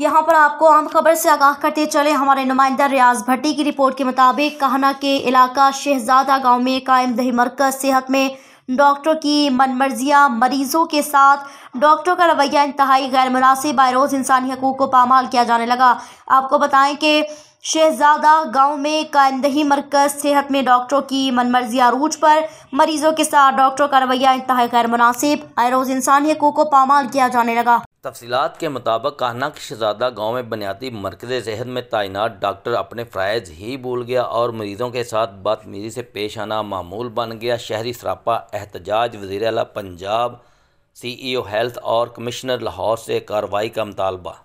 यहाँ पर आपको आम खबर से आगाह करते चले हमारे नुमाइंदा रियाज भट्टी की रिपोर्ट के मुताबिक कहना के इलाका शहजादा गांव में कायम दही मरकज सेहत में डॉक्टरों की मनमर्जियाँ मरीजों के साथ डॉक्टरों का रवैया इंतहाई गैर मुनासिब रोज़ इंसानी हकूक़ को पामाल किया जाने लगा आपको बताएं कि शहजादा गांव में कायमदही मरकज सेहत में डॉक्टरों की मनमर्जिया रूज पर मरीजों के साथ डॉक्टरों का रवैया इंतहा गैर मुनासिब आयरोज़ इंसानी हकूक़ को पामाल किया जाने लगा तफसीत के मुताबिक कहना कि शहजादा गाँव में बुनियादी मरकज़ सेहत में तैनात डॉक्टर अपने फ़्राइज ही भूल गया और मरीज़ों के साथ बदमीज़ी से पेश आना मामूल बन गया शहरी सरापा एहतजाज वजी अला Punjab C E O health और कमिश्नर लाहौर से कार्रवाई का मुतालबा